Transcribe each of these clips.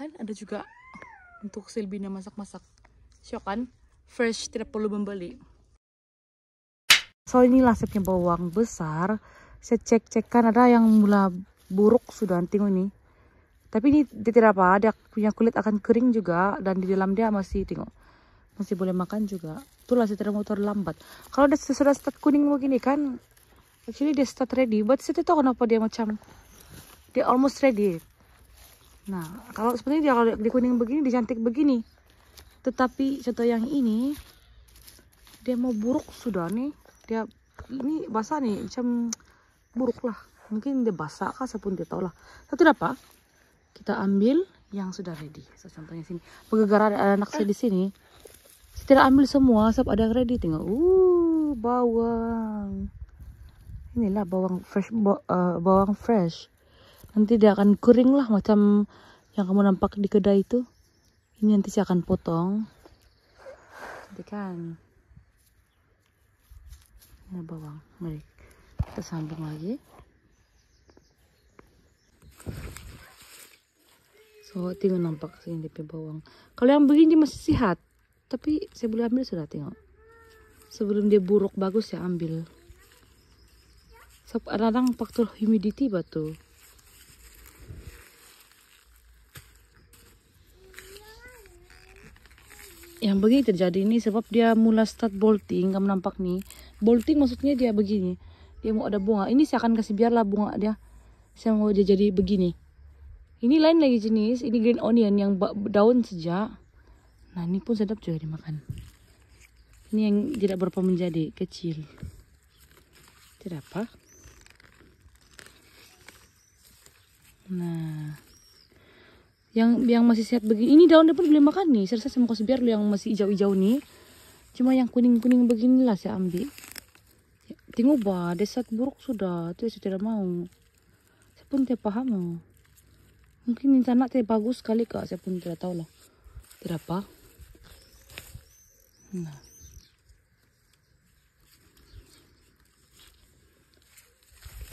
kan ada juga untuk Silbina masak-masak syok kan fresh tidak perlu membeli so ini lasetnya bawang besar saya cek kan ada yang mula buruk sudah anting ini tapi ini dia tidak apa dia punya kulit akan kering juga dan di dalam dia masih tengok masih boleh makan juga itulah saya motor lambat kalau udah sudah start kuning begini kan actually dia start ready buat saya tahu kenapa dia macam dia almost ready Nah, kalau sebenarnya dia kalau di kuning begini, dicantik begini. Tetapi contoh yang ini dia mau buruk sudah nih. Dia ini basah nih, macam buruk lah. Mungkin dia basah kah sepun dia tahu lah. Satu apa? Kita ambil yang sudah ready. So, contohnya sini. Pegegara ada anak saya di sini. setelah ambil semua, sebab ada yang ready tinggal. Uh, bawang. Inilah bawang fresh, eh, bawang fresh nanti dia akan kering lah macam yang kamu nampak di kedai itu ini nanti saya akan potong nanti kan ini bawang mari kita sambung lagi so tinggal nampak sini DP bawang kalau yang begini masih sehat tapi saya boleh ambil sudah tengok sebelum dia buruk bagus ya ambil so, faktor humidity batu yang begini terjadi ini sebab dia mula start bolting kamu nampak nih bolting maksudnya dia begini dia mau ada bunga ini saya akan kasih biarlah bunga dia saya mau dia jadi begini ini lain lagi jenis ini green onion yang daun sejak nah ini pun sedap juga dimakan ini yang tidak berapa menjadi kecil tidak apa nah yang yang masih sehat begini ini daun depan belum makan nih saya rasa sama kasih biar yang masih hijau-hijau nih cuma yang kuning-kuning beginilah saya ambil ya, tengok bah desat buruk sudah itu saya tidak mau saya pun tidak paham loh. mungkin ini tanah tidak bagus sekali kak saya pun tidak tahu lah tidak apa nah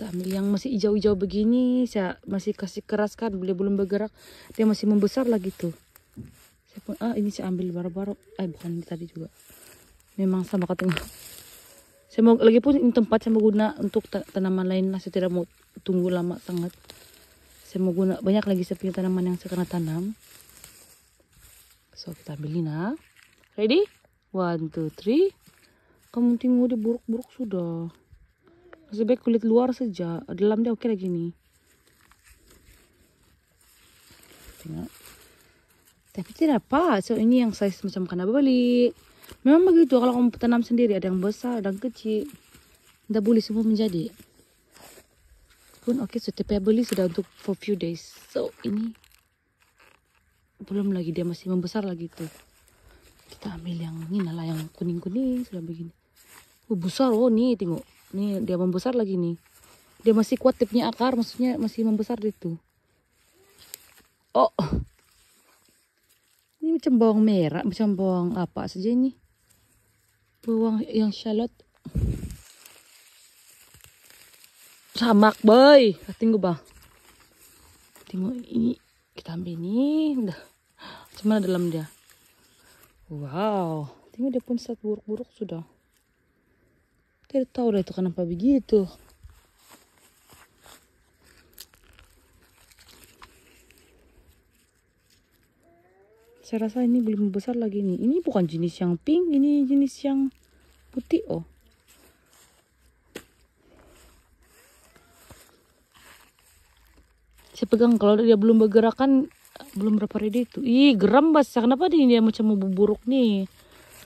ambil yang masih hijau-hijau begini saya masih kasih keras kan, beliau belum bergerak dia masih membesar lagi tuh saya pun ah ini saya ambil baru-baru eh bukan ini tadi juga memang sama katanya saya mau lagi pun ini tempat saya mau guna untuk tanaman lain lah saya tidak mau tunggu lama sangat saya mau guna banyak lagi saya punya tanaman yang saya kena tanam so kita ambil nah ready one two three kamu tinggal di buruk-buruk sudah Maksudnya kulit luar saja, dalam dia oke lagi nih. Tengok. Tapi tidak apa, so ini yang size macam kena balik. Memang begitu kalau kamu tanam sendiri ada yang besar, ada yang kecil. Tidak boleh semua menjadi. Pun oke, okay, so tapi beli sudah untuk for few days. So ini belum lagi dia masih membesar lagi tuh. Kita ambil yang ini lah yang kuning-kuning sudah begini. Oh, besar oh nih tengok. Ini dia membesar lagi nih. Dia masih kuat tipnya akar, maksudnya masih membesar itu. Oh. Ini macam bawang merah, macam bawang apa saja ini? Bawang yang shallot. Samak, boy. Tunggu, bang. bah. Tunggu ini. Kita ambil ini. Udah. dalam dia? Wow. Tunggu, dia pun saat buruk-buruk sudah. Tidak tahu deh itu kenapa begitu. Saya rasa ini belum besar lagi nih. Ini bukan jenis yang pink, ini jenis yang putih oh. Saya pegang kalau dia belum bergerak kan belum berapa ready itu. Ih, geram bas. Kenapa dia macam mau buruk nih?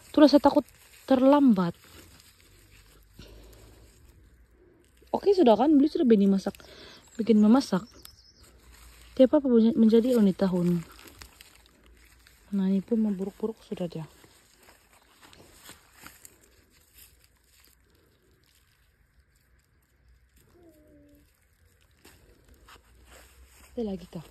Tuh saya takut terlambat. oke sudah kan beli sudah bini masak bikin memasak tiap apa menjadi unit tahun nah ini pun memburuk-buruk sudah dia ada lagi kah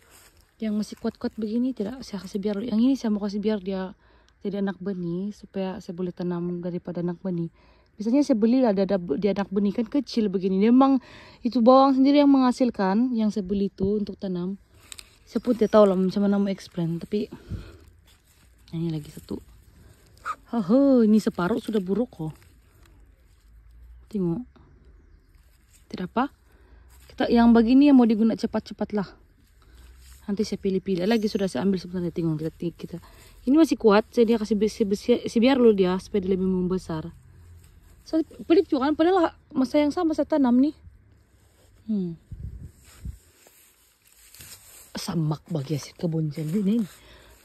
yang masih kuat-kuat begini tidak saya kasih biar yang ini saya mau kasih biar dia jadi anak benih supaya saya boleh tanam daripada anak benih Biasanya saya beli ada, ada di anak benih kan kecil begini. Memang itu bawang sendiri yang menghasilkan yang saya beli itu untuk tanam. Saya pun tidak tahu lah macam mana mau explain tapi ini lagi satu. Haha, ini separuh sudah buruk kok. Tengok. Tidak apa. Kita yang begini yang mau digunakan cepat-cepat lah. Nanti saya pilih-pilih lagi sudah saya ambil sebentar tengok kita, kita. Ini masih kuat, jadi dia kasih besi besi biar lu dia supaya dia lebih membesar. Saya pelik juga kan, padahal masa yang sama saya tanam nih. Hmm. Samak bagi hasil kebun saya ini.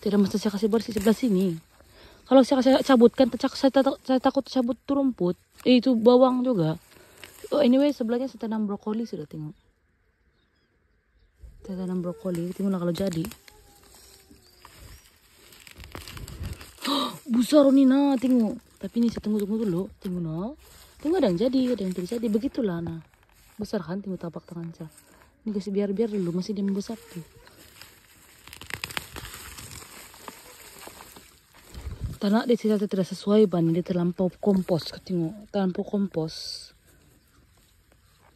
Tidak masa saya kasih bersih sebelah sini. Kalau saya kasih cabutkan, saya, saya takut cabut rumput. Eh, itu bawang juga. Oh, anyway, sebelahnya saya tanam brokoli sudah tengok. Saya tanam brokoli, tengoklah kalau jadi. Oh, Busaroni na, tengok tapi ini saya tunggu-tunggu dulu tunggu nol tunggu ada yang jadi ada yang tidak jadi begitulah nah besar kan tunggu tapak tangan saya ini kasih biar-biar dulu masih dia membesar tuh tanah di sisa tidak sesuai ban dia terlampau kompos ketemu terlampau kompos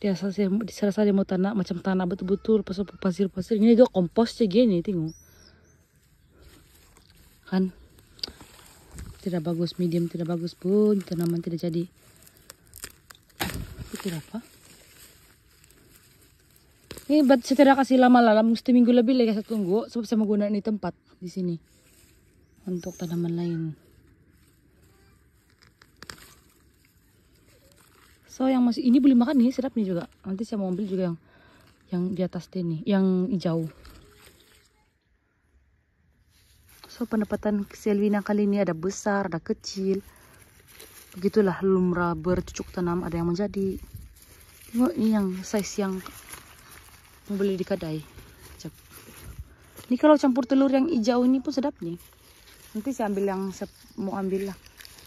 dia asal di serasa dia mau tanah macam tanah betul-betul pasir pasir ini juga cegi gini tengok kan tidak bagus medium tidak bagus pun tanaman tidak jadi itu apa ini buat setelah kasih lama lama mesti minggu lebih lagi saya tunggu sebab saya menggunakan ini tempat di sini untuk tanaman lain so yang masih ini boleh makan nih serap nih juga nanti saya mau ambil juga yang yang di atas ini yang hijau So pendapatan Selvina kali ini ada besar, ada kecil. Begitulah lumrah bercucuk tanam ada yang menjadi. Tengok ini yang size yang membeli di kedai. Ini kalau campur telur yang hijau ini pun sedap nih. Nanti saya ambil yang saya mau ambil lah.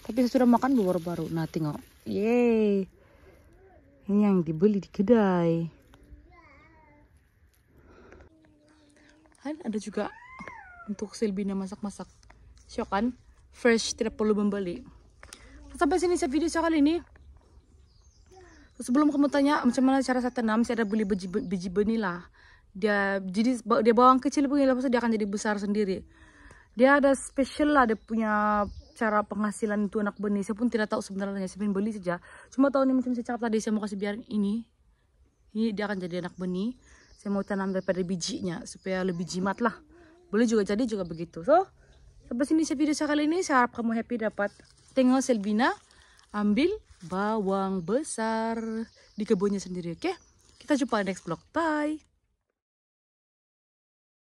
Tapi saya sudah makan dua baru. Nah tengok. Yeay. Ini yang dibeli di kedai. Kan ada juga untuk Silbina masak-masak. Syok kan? Fresh, tidak perlu membeli. Sampai sini saya video kali ini. Sebelum kamu tanya macam mana cara saya tanam, saya ada beli biji, biji benila. Dia jadi dia bawang kecil pun lepas dia akan jadi besar sendiri. Dia ada special lah dia punya cara penghasilan itu anak benih. Saya pun tidak tahu sebenarnya, saya beli saja. Cuma tahun ini macam saya cakap tadi, saya mau kasih biarin ini. Ini dia akan jadi anak benih. Saya mau tanam daripada bijinya supaya lebih jimat lah. Boleh juga jadi juga begitu. So, sampai sini saya video saya kali ini. Saya harap kamu happy dapat tengok Selvina ambil bawang besar di kebunnya sendiri, oke? Okay? Kita jumpa next vlog. Bye!